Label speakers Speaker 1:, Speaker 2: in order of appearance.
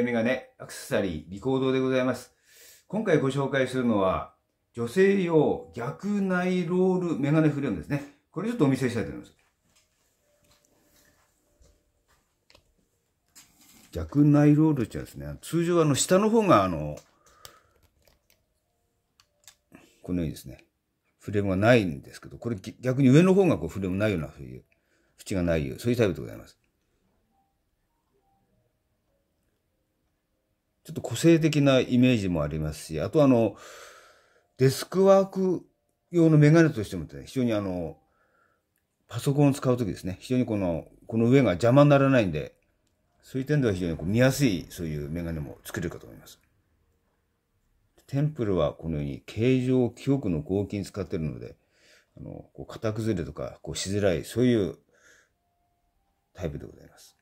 Speaker 1: メガネ、アクセサリー、リコードでございます。今回ご紹介するのは、女性用逆ナイロールメガネフレームですね。これちょっとお見せしたいと思います。逆ナイロールってやつね、通常あの、下の方があの、このようにですね、フレームがないんですけど、これ逆に上の方がこうフレームないような、そういう、縁がないよう、そういうタイプでございます。ちょっと個性的なイメージもありますし、あとあの、デスクワーク用のメガネとしてもね、非常にあの、パソコンを使うときですね、非常にこの、この上が邪魔にならないんで、そういう点では非常にこう見やすい、そういうメガネも作れるかと思います。テンプルはこのように形状記憶の合金使ってるので、あの、こう型崩れとかこうしづらい、そういうタイプでございます。